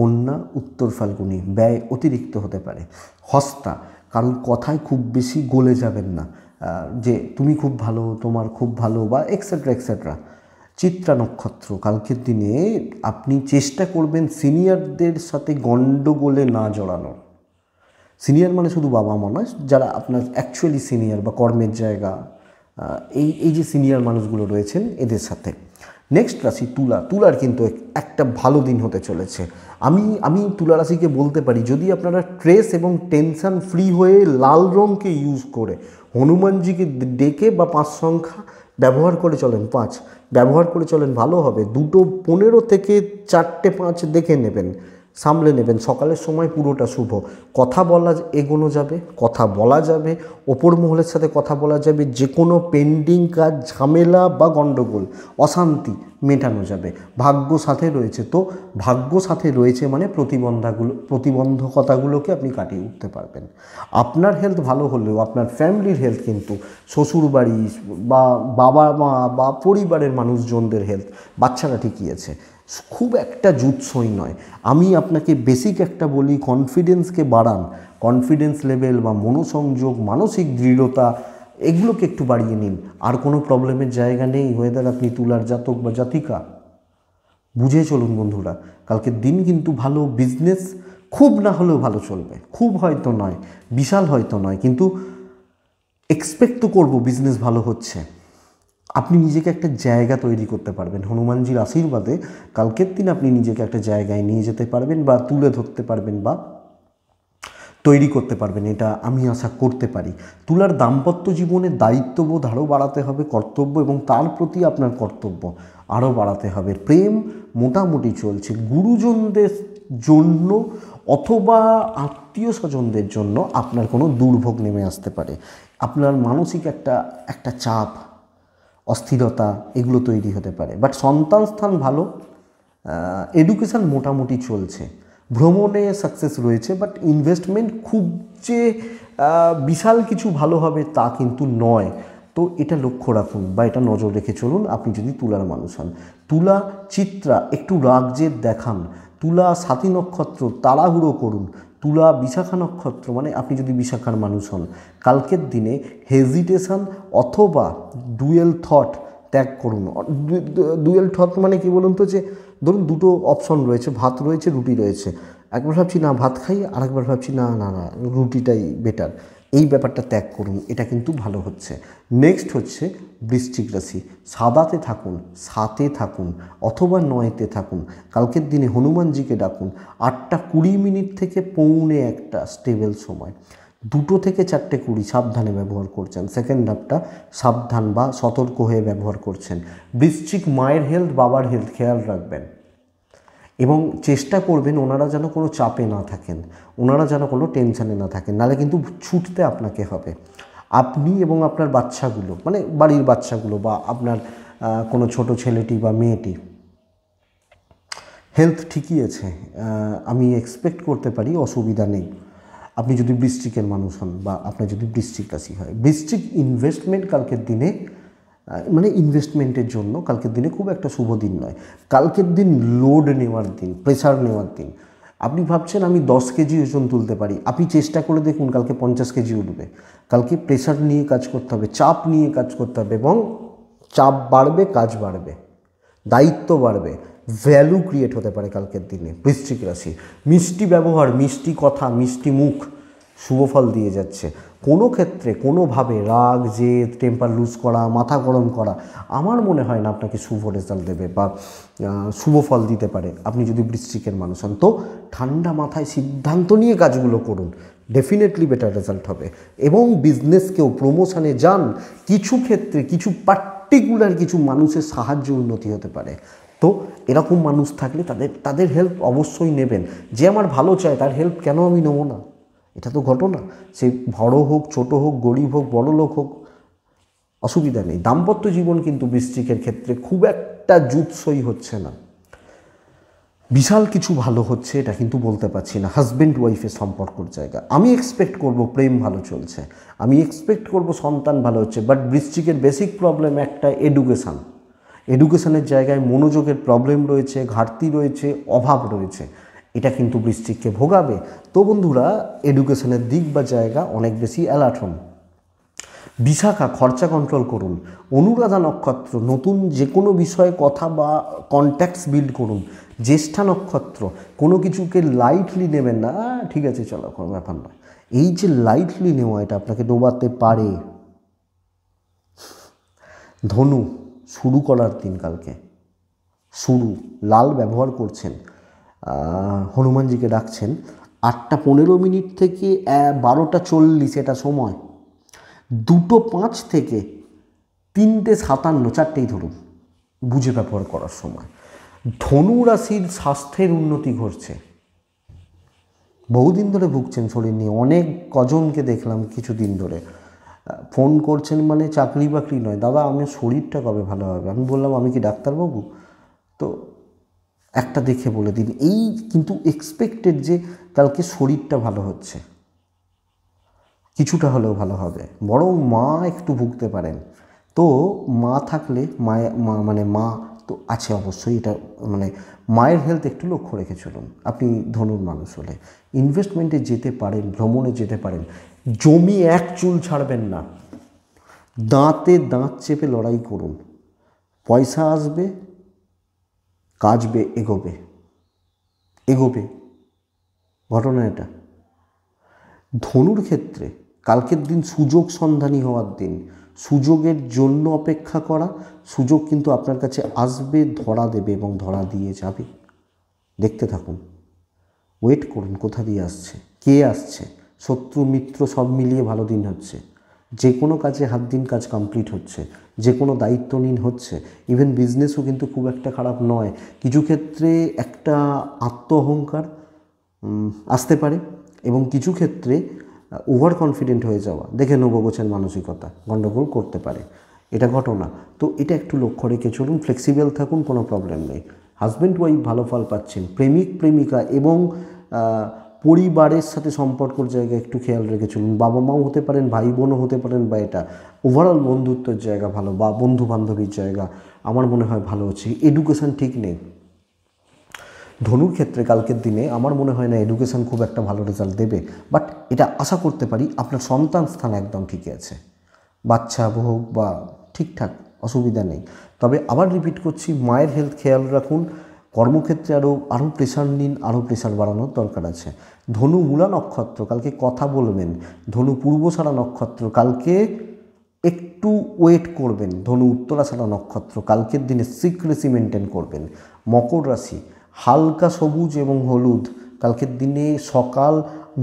A: কন্যা উত্তর ফাল্গুনি ব্যয় অতিরিক্ত হতে পারে হস্তা কারণ কথায় খুব বেশি গলে যাবেন না যে তুমি খুব ভালো তোমার খুব ভালো বা এক্সেট্রা এক্সেট্রা চিত্রা নক্ষত্র কালকের দিনে আপনি চেষ্টা করবেন সিনিয়রদের সাথে গণ্ডগোলে না জড়ানোর সিনিয়র মানে শুধু বাবা মা নয় যারা আপনার অ্যাকচুয়ালি সিনিয়র বা কর্মের জায়গা এই এই যে সিনিয়র মানুষগুলো রয়েছেন এদের সাথে নেক্সট রাশি তুলা তুলার কিন্তু একটা ভালো দিন হতে চলেছে আমি আমি তুলা রাশিকে বলতে পারি যদি আপনারা স্ট্রেস এবং টেনশান ফ্রি হয়ে লাল রঙকে ইউজ করে হনুমানজিকে ডেকে বা পাঁচ সংখ্যা ব্যবহার করে চলেন পাঁচ ব্যবহার করে চলেন ভালো হবে দুটো পনেরো থেকে চারটে পাঁচ দেখে নেবেন সামলে নেবেন সকালের সময় পুরোটা শুভ কথা বলা এগোনো যাবে কথা বলা যাবে ওপর মহলের সাথে কথা বলা যাবে যে কোনো পেন্ডিং কাজ ঝামেলা বা গণ্ডগোল অশান্তি মেটানো যাবে ভাগ্য সাথে রয়েছে তো ভাগ্য সাথে রয়েছে মানে প্রতিবন্ধাগুলো প্রতিবন্ধকতাগুলোকে আপনি কাটিয়ে উঠতে পারবেন আপনার হেলথ ভালো হলেও আপনার ফ্যামিলির হেলথ কিন্তু বাড়ি বা বাবা মা বা পরিবারের মানুষজনদের হেলথ বাচ্চারা ঠিকই আছে খুব একটা জুৎসই নয় আমি আপনাকে বেসিক একটা বলি কনফিডেন্সকে বাড়ান কনফিডেন্স লেভেল বা মনোসংযোগ মানসিক দৃঢ়তা এগুলোকে একটু বাড়িয়ে নিন আর কোনো প্রবলেমের জায়গা নেই ওয়েদার আপনি তুলার জাতক বা জাতিকা বুঝে চলুন বন্ধুরা কালকের দিন কিন্তু ভালো বিজনেস খুব না হলেও ভালো চলবে খুব হয়তো নয় বিশাল হয়তো নয় কিন্তু এক্সপেক্ট তো করবো বিজনেস ভালো হচ্ছে আপনি নিজেকে একটা জায়গা তৈরি করতে পারবেন হনুমানজির আশীর্বাদে কালকের দিন আপনি নিজেকে একটা জায়গায় নিয়ে যেতে পারবেন বা তুলে ধরতে পারবেন বা তৈরি করতে পারবেন এটা আমি আশা করতে পারি তুলার দাম্পত্য জীবনে দায়িত্ববোধ আরও বাড়াতে হবে কর্তব্য এবং তার প্রতি আপনার কর্তব্য আরও বাড়াতে হবে প্রেম মোটামুটি চলছে গুরুজনদের জন্য অথবা আত্মীয় স্বজনদের জন্য আপনার কোনো দুর্ভোগ নেমে আসতে পারে আপনার মানসিক একটা একটা চাপ অস্থিরতা এগুলো তৈরি হতে পারে বাট সন্তান স্থান ভালো এডুকেশান মোটামুটি চলছে ভ্রমণে সাকসেস রয়েছে বাট ইনভেস্টমেন্ট খুব যে বিশাল কিছু ভালো হবে তা কিন্তু নয় তো এটা লক্ষ্য রাখুন বা এটা নজর রেখে চলুন আপনি যদি তুলার মানুষ হন তুলা চিত্রা একটু যে দেখান তুলা সাথী নক্ষত্র তাড়াহুড়ো করুন তুলা বিশাখা নক্ষত্র মানে আপনি যদি বিশাখার মানুষ হন কালকের দিনে হেজিটেশন অথবা ডুয়েল থট ত্যাগ করুন ডুয়েল থট মানে কি বলুন তো যে ধরুন দুটো অপশন রয়েছে ভাত রয়েছে রুটি রয়েছে একবার ভাবছি না ভাত খাই আর একবার ভাবছি না না না রুটিটাই বেটার এই ব্যাপারটা ত্যাগ করুন এটা কিন্তু ভালো হচ্ছে নেক্সট হচ্ছে বৃশ্চিক রাশি সাদাতে থাকুন সাতে থাকুন অথবা নয়তে থাকুন কালকের দিনে হনুমানজিকে ডাকুন আটটা কুড়ি মিনিট থেকে পৌনে একটা স্টেবল সময় দুটো থেকে চারটে কুড়ি সাবধানে ব্যবহার করছেন সেকেন্ড হাফটা সাবধান বা সতর্ক হয়ে ব্যবহার করছেন বৃশ্চিক মায়ের হেলথ বাবার হেলথ খেয়াল রাখবেন এবং চেষ্টা করবেন ওনারা যেন কোনো চাপে না থাকেন ওনারা যেন কোনো টেনশানে না থাকেন নাহলে কিন্তু ছুটতে আপনাকে হবে আপনি এবং আপনার বাচ্চাগুলো মানে বাড়ির বাচ্চাগুলো বা আপনার কোনো ছোট ছেলেটি বা মেয়েটি হেলথ ঠিকই আছে আমি এক্সপেক্ট করতে পারি অসুবিধা নেই আপনি যদি বৃষ্টিকের মানুষ হন বা আপনার যদি বৃষ্টিক রাশি হয় বৃষ্টিক ইনভেস্টমেন্ট কালকের দিনে মানে ইনভেস্টমেন্টের জন্য কালকের দিনে খুব একটা শুভ দিন নয় কালকের দিন লোড নেওয়ার দিন প্রেশার নেওয়ার দিন আপনি ভাবছেন আমি দশ কেজি ওজন তুলতে পারি আপনি চেষ্টা করে দেখুন কালকে পঞ্চাশ কেজি উঠবে কালকে প্রেশার নিয়ে কাজ করতে হবে চাপ নিয়ে কাজ করতে হবে এবং চাপ বাড়বে কাজ বাড়বে দায়িত্ব বাড়বে ভ্যালু ক্রিয়েট হতে পারে কালকের দিনে বৃশ্চিক রাশি মিষ্টি ব্যবহার মিষ্টি কথা মিষ্টি মুখ শুভ ফল দিয়ে যাচ্ছে কোনো ক্ষেত্রে কোনোভাবে রাগ জেদ টেম্পার লুজ করা মাথা গরম করা আমার মনে হয় না আপনাকে শুভ রেজাল্ট দেবে বা শুভ ফল দিতে পারে আপনি যদি বৃশ্চিকের মানুষ হন তো ঠান্ডা মাথায় সিদ্ধান্ত নিয়ে কাজগুলো করুন ডেফিনেটলি বেটার রেজাল্ট হবে এবং বিজনেসকেও প্রমোশনে যান কিছু ক্ষেত্রে কিছু পার্টিকুলার কিছু মানুষের সাহায্য উন্নতি হতে পারে তো এরকম মানুষ থাকলে তাদের তাদের হেল্প অবশ্যই নেবেন যে আমার ভালো চায় তার হেল্প কেন আমি নেবো না এটা তো ঘটনা সে বড়ো হোক ছোট হোক গরিব হোক বড়লোক লোক হোক অসুবিধা নেই দাম্পত্য জীবন কিন্তু বৃষ্টিকের ক্ষেত্রে খুব একটা জুৎসই হচ্ছে না বিশাল কিছু ভালো হচ্ছে এটা কিন্তু বলতে পারছি না হাজব্যান্ড ওয়াইফের সম্পর্কর জায়গা আমি এক্সপেক্ট করব প্রেম ভালো চলছে আমি এক্সপেক্ট করব সন্তান ভালো হচ্ছে বাট বৃষ্টিকের বেসিক প্রবলেম একটা এডুকেশান এডুকেশানের জায়গায় মনোযোগের প্রবলেম রয়েছে ঘাটতি রয়েছে অভাব রয়েছে এটা কিন্তু বৃষ্টিককে ভোগাবে তো বন্ধুরা এডুকেশনের দিক বা জায়গা অনেক বেশি অ্যালার্ট হন বিশাখা খরচা কন্ট্রোল করুন অনুরাধা নক্ষত্র নতুন যে কোনো বিষয়ে কথা বা কন্ট্যাক্টস বিল্ড করুন জ্যেষ্ঠা নক্ষত্র কোনো কিছুকে লাইটলি নেবেন না ঠিক আছে চলো কোনো ব্যাপার নয় এই যে লাইটলি নেওয়া এটা আপনাকে ডোবাতে পারে ধনু শুরু করার দিন কালকে শুরু লাল ব্যবহার করছেন হনুমানজিকে ডাকছেন আটটা পনেরো মিনিট থেকে বারোটা চল্লিশ এটা সময় দুটো পাঁচ থেকে তিনটে সাতান্ন চারটেই ধরুন বুঝে ব্যবহার করার সময় ধনু রাশির স্বাস্থ্যের উন্নতি ঘটছে বহুদিন ধরে ভুগছেন শরীর নিয়ে অনেক কজনকে দেখলাম কিছুদিন ধরে ফোন করছেন মানে চাকরি বাকরি নয় দাদা আমার শরীরটা কবে ভালো হবে আমি বললাম আমি কি ডাক্তারবাবু তো একটা দেখে বলে দিন এই কিন্তু এক্সপেক্টেড যে কালকে শরীরটা ভালো হচ্ছে কিছুটা হলেও ভালো হবে বরং মা একটু ভুগতে পারেন তো মা থাকলে মা মানে মা তো আছে অবশ্যই এটা মানে মায়ের হেলথ একটু লক্ষ্য রেখে চলুন আপনি ধনুর মানুষ হলে ইনভেস্টমেন্টে যেতে পারেন ভ্রমণে যেতে পারেন জমি এক চুল ছাড়বেন না দাঁতে দাঁত চেপে লড়াই করুন পয়সা আসবে কাজবে এগোবে এগোবে ঘটনা এটা ধনুর ক্ষেত্রে কালকের দিন সুযোগ সন্ধানী হওয়ার দিন সুযোগের জন্য অপেক্ষা করা সুযোগ কিন্তু আপনার কাছে আসবে ধরা দেবে এবং ধরা দিয়ে যাবে দেখতে থাকুন ওয়েট করুন কোথা দিয়ে আসছে কে আসছে শত্রু মিত্র সব মিলিয়ে ভালো দিন হচ্ছে যে কোনো কাজে হাত দিন কাজ কমপ্লিট হচ্ছে যে কোনো দায়িত্ব নিন হচ্ছে ইভেন বিজনেসও কিন্তু খুব একটা খারাপ নয় কিছু ক্ষেত্রে একটা আত্ম অহংকার আসতে পারে এবং কিছু ক্ষেত্রে ওভার কনফিডেন্ট হয়ে যাওয়া দেখে নেবো গোছের মানসিকতা গণ্ডগোল করতে পারে এটা ঘটনা তো এটা একটু লক্ষ্য রেখে চলুন ফ্লেক্সিবল থাকুন কোনো প্রবলেম নেই হাজব্যান্ড ওয়াইফ ভালো ফল পাচ্ছেন প্রেমিক প্রেমিকা এবং পরিবারের সাথে সম্পর্কর জায়গা একটু খেয়াল রেখে চলুন বাবা মাও হতে পারেন ভাই বোনও হতে পারেন বা এটা ওভারঅল বন্ধুত্বের জায়গা ভালো বা বন্ধু বান্ধবীর জায়গা আমার মনে হয় ভালো হচ্ছে এডুকেশান ঠিক নেই ধনুর ক্ষেত্রে কালকের দিনে আমার মনে হয় না এডুকেশান খুব একটা ভালো রেজাল্ট দেবে বাট এটা আশা করতে পারি আপনার সন্তান স্থান একদম ঠিকই আছে বাচ্চা হোক বা ঠিকঠাক অসুবিধা নেই তবে আবার রিপিট করছি মায়ের হেলথ খেয়াল রাখুন কর্মক্ষেত্রে আরও আরও প্রেশার নিন আরও প্রেশার বাড়ানোর দরকার আছে ধনু মূলা নক্ষত্র কালকে কথা বলবেন ধনু পূর্বসারা নক্ষত্র কালকে একটু ওয়েট করবেন ধনু উত্তরাসারা নক্ষত্র কালকের দিনে সিক্রেসি মেনটেন করবেন মকর রাশি হালকা সবুজ এবং হলুদ কালকের দিনে সকাল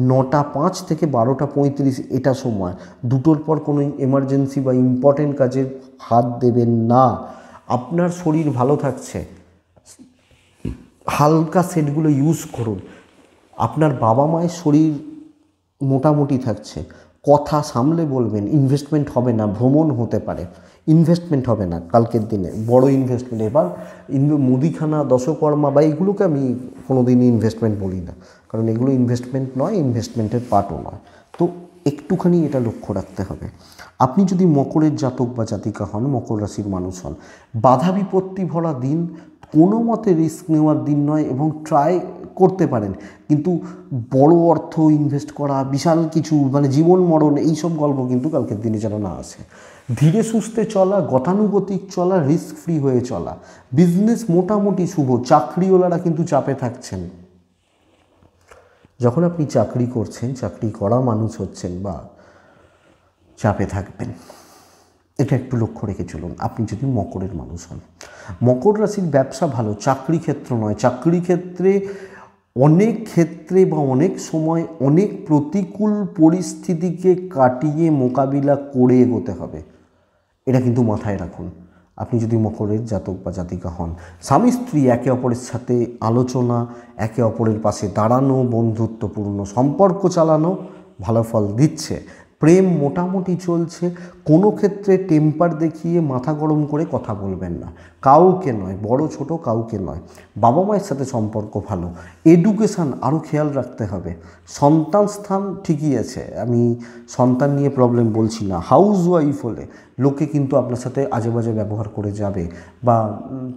A: নটা পাঁচ থেকে বারোটা পঁয়ত্রিশ এটা সময় দুটোর পর কোনো এমার্জেন্সি বা ইম্পর্টেন্ট কাজে হাত দেবেন না আপনার শরীর ভালো থাকছে হালকা সেটগুলো ইউজ করুন আপনার বাবা মায়ের শরীর মোটামুটি থাকছে কথা সামলে বলবেন ইনভেস্টমেন্ট হবে না ভ্রমণ হতে পারে ইনভেস্টমেন্ট হবে না কালকের দিনে বড় ইনভেস্টমেন্ট এবার মুদিখানা দশকর্মা বা এগুলোকে আমি কোনো দিনই ইনভেস্টমেন্ট বলি না কারণ এগুলো ইনভেস্টমেন্ট নয় ইনভেস্টমেন্টের পার্টও নয় তো একটুখানি এটা লক্ষ্য রাখতে হবে আপনি যদি মকরের জাতক বা জাতিকা হন মকর রাশির মানুষ হন বাধা বিপত্তি ভরা দিন কোনো মতে রিস্ক নেওয়ার দিন নয় এবং ট্রাই করতে পারেন কিন্তু বড় অর্থ ইনভেস্ট করা বিশাল কিছু মানে জীবন মরণ এইসব গল্প কিন্তু কালকের দিনে যেন না আসে ধীরে সুস্থে চলা গতানুগতিক চলা রিস্ক ফ্রি হয়ে চলা বিজনেস মোটামুটি শুভ চাকরিওয়ালারা কিন্তু চাপে থাকছেন যখন আপনি চাকরি করছেন চাকরি করা মানুষ হচ্ছেন বা চাপে থাকবেন এটা একটু লক্ষ্য রেখে চলুন আপনি যদি মকরের মানুষ হন মকর রাশির ব্যবসা ভালো চাকরি ক্ষেত্র নয় চাকরি ক্ষেত্রে অনেক ক্ষেত্রে বা অনেক সময় অনেক প্রতিকূল পরিস্থিতিকে কাটিয়ে মোকাবিলা করে এগোতে হবে এটা কিন্তু মাথায় রাখুন আপনি যদি মকরের জাতক বা জাতিকা হন স্বামী স্ত্রী একে অপরের সাথে আলোচনা একে অপরের পাশে দাঁড়ানো বন্ধুত্বপূর্ণ সম্পর্ক চালানো ভালো ফল দিচ্ছে প্রেম মোটামুটি চলছে কোনো ক্ষেত্রে টেম্পার দেখিয়ে মাথা গরম করে কথা বলবেন না কাউকে নয় বড় ছোট কাউকে নয় বাবা মায়ের সাথে সম্পর্ক ভালো এডুকেশান আরও খেয়াল রাখতে হবে সন্তান স্থান ঠিকই আছে আমি সন্তান নিয়ে প্রবলেম বলছি না হাউস ওয়াইফ হলে লোকে কিন্তু আপনার সাথে আজে বাজে ব্যবহার করে যাবে বা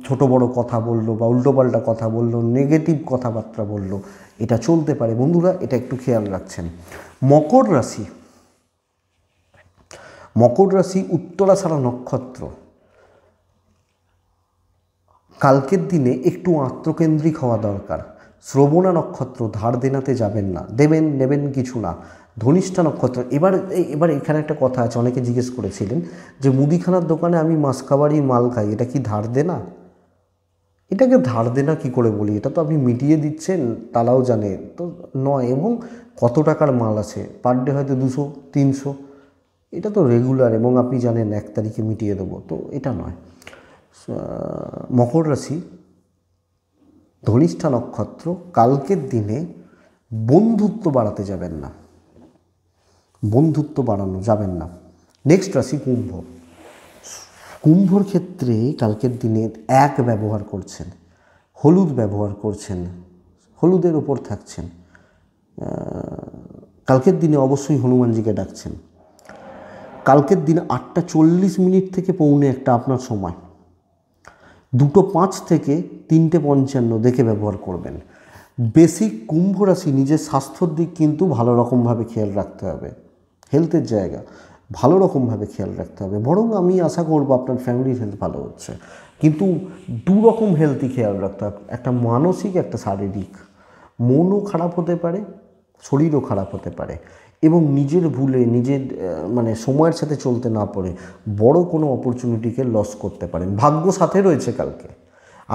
A: ছোট বড় কথা বললো বা উল্টোপাল্টা কথা বললো নেগেটিভ কথাবার্তা বললো এটা চলতে পারে বন্ধুরা এটা একটু খেয়াল রাখছেন মকর রাশি মকর রাশি উত্তরাছাড়া নক্ষত্র কালকের দিনে একটু আত্মকেন্দ্রিক হওয়া দরকার শ্রবণা নক্ষত্র ধার দেনাতে যাবেন না দেবেন নেবেন কিছু না ধনিষ্ঠা নক্ষত্র এবার এবার এখানে একটা কথা আছে অনেকে জিজ্ঞেস করেছিলেন যে মুদিখানার দোকানে আমি মাসকাবারি মাল খাই এটা কি ধার দেনা এটাকে ধার দেনা কি করে বলি এটা তো আপনি মিটিয়ে দিচ্ছেন তারাও জানে তো নয় এবং কত টাকার মাল আছে পার ডে হয়তো দুশো তিনশো এটা তো রেগুলার এবং আপনি জানেন এক তারিখে মিটিয়ে দেবো তো এটা নয় মকর রাশি ধনিষ্ঠা নক্ষত্র কালকের দিনে বন্ধুত্ব বাড়াতে যাবেন না বন্ধুত্ব বাড়ানো যাবেন না নেক্সট রাশি কুম্ভ কুম্ভর ক্ষেত্রে কালকের দিনে এক ব্যবহার করছেন হলুদ ব্যবহার করছেন হলুদের ওপর থাকছেন কালকের দিনে অবশ্যই হনুমানজিকে ডাকছেন কালকের দিন আটটা চল্লিশ মিনিট থেকে পৌনে একটা আপনার সময় দুটো পাঁচ থেকে তিনটে পঞ্চান্ন দেখে ব্যবহার করবেন বেসিক কুম্ভ রাশি নিজের স্বাস্থ্যর দিক কিন্তু ভালো রকমভাবে খেয়াল রাখতে হবে হেলথের জায়গা ভালো রকমভাবে খেয়াল রাখতে হবে বরং আমি আশা করব আপনার ফ্যামিলির হেলথ ভালো হচ্ছে কিন্তু দু রকম হেলথই খেয়াল রাখতে হবে একটা মানসিক একটা শারীরিক মনও খারাপ হতে পারে শরীরও খারাপ হতে পারে এবং নিজের ভুলে নিজের মানে সময়ের সাথে চলতে না পড়ে বড় কোনো অপরচুনিটিকে লস করতে পারেন ভাগ্য সাথে রয়েছে কালকে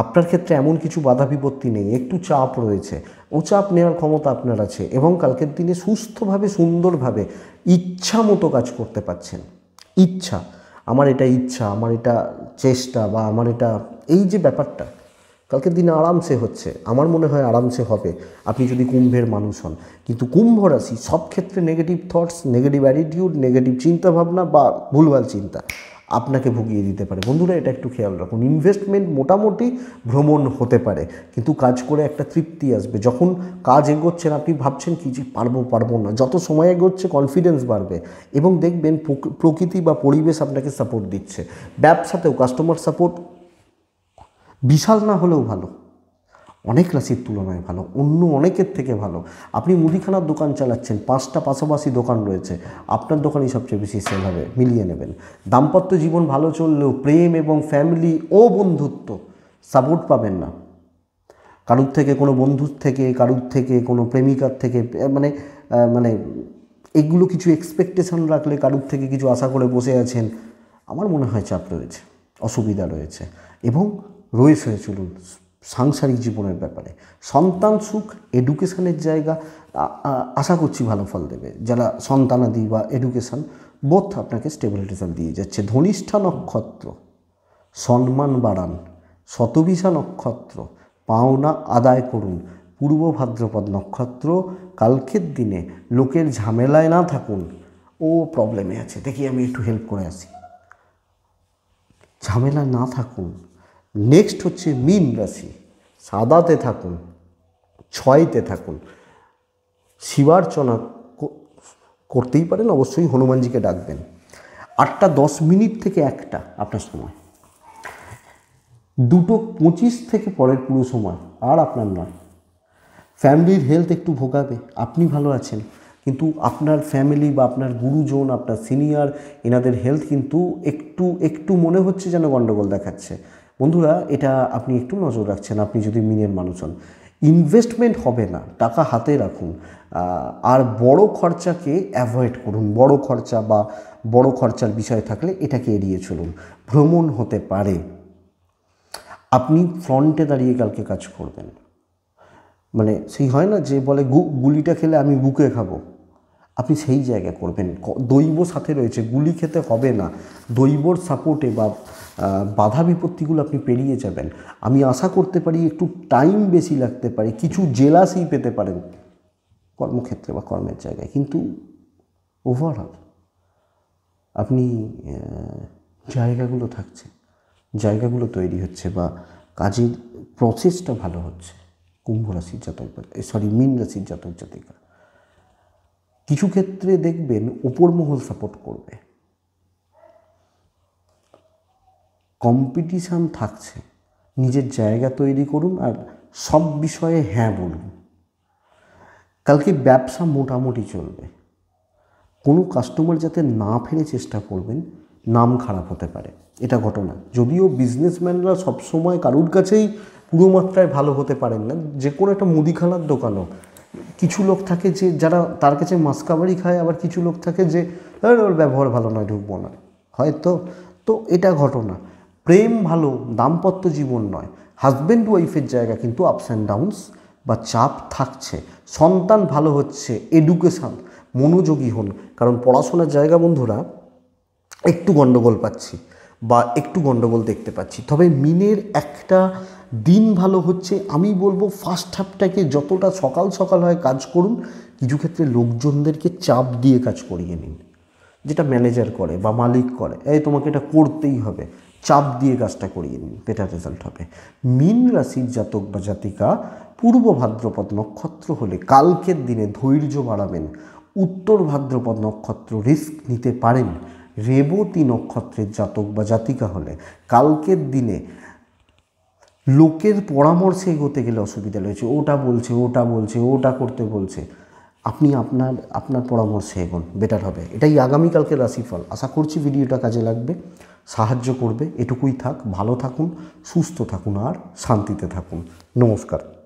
A: আপনার ক্ষেত্রে এমন কিছু বাধা বিপত্তি নেই একটু চাপ রয়েছে ও চাপ নেওয়ার ক্ষমতা আপনার আছে এবং কালকের দিনে সুস্থভাবে সুন্দরভাবে ইচ্ছা মতো কাজ করতে পাচ্ছেন ইচ্ছা আমার এটা ইচ্ছা আমার এটা চেষ্টা বা আমার এটা এই যে ব্যাপারটা কালকের দিনে আরামসে হচ্ছে আমার মনে হয় আরামসে হবে আপনি যদি কুম্ভের মানুষ হন কিন্তু কুম্ভ রাশি সব ক্ষেত্রে negative thoughts negative attitude negative চিন্তাভাবনা বা ভুলভাল চিন্তা আপনাকে ভুগিয়ে দিতে পারে বন্ধুরা এটা একটু খেয়াল রাখুন ইনভেস্টমেন্ট মোটামুটি ভ্রমণ হতে পারে কিন্তু কাজ করে একটা তৃপ্তি আসবে যখন কাজ এগোচ্ছেন আপনি ভাবছেন কি যে পারবো পারবো না যত সময় এগোচ্ছে কনফিডেন্স বাড়বে এবং দেখবেন প্রকৃতি বা পরিবেশ আপনাকে সাপোর্ট দিচ্ছে ব্যবসাতেও কাস্টমার সাপোর্ট বিশাল না হলেও ভালো অনেক রাশির তুলনায় ভালো অন্য অনেকের থেকে ভালো আপনি মুদিখানার দোকান চালাচ্ছেন পাঁচটা পাশাপাশি দোকান রয়েছে আপনার দোকানই সবচেয়ে বেশি সেল হবে মিলিয়ে নেবেন দাম্পত্য জীবন ভালো চললেও প্রেম এবং ফ্যামিলি ও বন্ধুত্ব সাপোর্ট পাবেন না কারুর থেকে কোনো বন্ধুর থেকে কারুর থেকে কোনো প্রেমিকার থেকে মানে মানে এগুলো কিছু এক্সপেকটেশন রাখলে কারুর থেকে কিছু আশা করে বসে আছেন আমার মনে হয় চাপ রয়েছে অসুবিধা রয়েছে এবং রয়েছে চলুন সাংসারিক জীবনের ব্যাপারে সন্তান সুখ এডুকেশানের জায়গা আশা করছি ভালো ফল দেবে যারা সন্তানাদি বা এডুকেশান বোধ আপনাকে স্টেবিলিটি দিয়ে যাচ্ছে ধনিষ্ঠা নক্ষত্র সম্মান বাড়ান শতবিশা নক্ষত্র পাওনা আদায় করুন পূর্ব ভাদ্রপদ নক্ষত্র কালকের দিনে লোকের ঝামেলায় না থাকুন ও প্রবলেমে আছে দেখি আমি একটু হেল্প করে আসি ঝামেলা না থাকুন নেক্সট হচ্ছে মীন রাশি সাদাতে থাকুন ছয়তে থাকুন শিবার্চনা করতেই পারেন অবশ্যই হনুমানজিকে ডাকবেন আটটা দশ মিনিট থেকে একটা আপনার সময় দুটো পঁচিশ থেকে পরের পুরো সময় আর আপনার নয় ফ্যামিলির হেলথ একটু ভোগাবে আপনি ভালো আছেন কিন্তু আপনার ফ্যামিলি বা আপনার গুরুজন আপনার সিনিয়র এনাদের হেলথ কিন্তু একটু একটু মনে হচ্ছে যেন গণ্ডগোল দেখাচ্ছে বন্ধুরা এটা আপনি একটু নজর রাখছেন আপনি যদি মিনের মানুষ হন ইনভেস্টমেন্ট হবে না টাকা হাতে রাখুন আর বড় খরচাকে অ্যাভয়েড করুন বড় খরচা বা বড় খরচার বিষয় থাকলে এটাকে এড়িয়ে চলুন ভ্রমণ হতে পারে আপনি ফ্রন্টে দাঁড়িয়ে কালকে কাজ করবেন মানে সেই হয় না যে বলে গুলিটা খেলে আমি বুকে খাবো আপনি সেই জায়গায় করবেন দৈব সাথে রয়েছে গুলি খেতে হবে না দৈবর সাপোর্টে বা বাধা বিপত্তিগুলো আপনি পেরিয়ে যাবেন আমি আশা করতে পারি একটু টাইম বেশি লাগতে পারে কিছু জেলাসই পেতে পারেন কর্মক্ষেত্রে বা কর্মের জায়গায় কিন্তু ওভারঅল আপনি জায়গাগুলো থাকছে জায়গাগুলো তৈরি হচ্ছে বা কাজের প্রসেসটা ভালো হচ্ছে কুম্ভ রাশির জাতক সরি মীন রাশির জাতক জাতিকা কিছু ক্ষেত্রে দেখবেন ওপর মহল সাপোর্ট করবে কম্পিটিশান থাকছে নিজের জায়গা তৈরি করুন আর সব বিষয়ে হ্যাঁ বলুন কালকে ব্যবসা মোটামুটি চলবে কোনো কাস্টমার যাতে না ফেরে চেষ্টা করবেন নাম খারাপ হতে পারে এটা ঘটনা যদিও বিজনেসম্যানরা সবসময় কারুর কাছেই পুরো মাত্রায় ভালো হতে পারেন না যে কোনো একটা মুদিখানার দোকানও কিছু লোক থাকে যে যারা তার কাছে মাসকাবারি খায় আবার কিছু লোক থাকে যে ওর ব্যবহার ভালো নয় ঢুকবো না হয়তো তো এটা ঘটনা প্রেম ভালো দাম্পত্য জীবন নয় হাজব্যান্ড ওয়াইফের জায়গা কিন্তু আপস অ্যান্ড ডাউনস বা চাপ থাকছে সন্তান ভালো হচ্ছে এডুকেশান মনোযোগী হন কারণ পড়াশোনার জায়গা বন্ধুরা একটু গণ্ডগোল পাচ্ছি বা একটু গণ্ডগোল দেখতে পাচ্ছি তবে মিনের একটা দিন ভালো হচ্ছে আমি বলবো ফার্স্ট হাফটাকে যতটা সকাল সকাল হয় কাজ করুন কিছু ক্ষেত্রে লোকজনদেরকে চাপ দিয়ে কাজ করিয়ে নিন যেটা ম্যানেজার করে বা মালিক করে এই তোমাকে এটা করতেই হবে চাপ দিয়ে কাজটা করিয়ে নিন বেটার রেজাল্ট হবে মিন রাশির জাতক বা জাতিকা পূর্ব ভাদ্রপদ নক্ষত্র হলে কালকের দিনে ধৈর্য বাড়াবেন উত্তর ভাদ্রপদ নক্ষত্র রিস্ক নিতে পারেন রেবতী নক্ষত্রের জাতক বা জাতিকা হলে কালকের দিনে লোকের পরামর্শে এগোতে গেলে অসুবিধা রয়েছে ওটা বলছে ওটা বলছে ওটা করতে বলছে আপনি আপনার আপনার পরামর্শে এগোন বেটার হবে এটাই আগামীকালকের রাশিফল আশা করছি ভিডিওটা কাজে লাগবে সাহায্য করবে এটুকুই থাক ভালো থাকুন সুস্থ থাকুন আর শান্তিতে থাকুন নমস্কার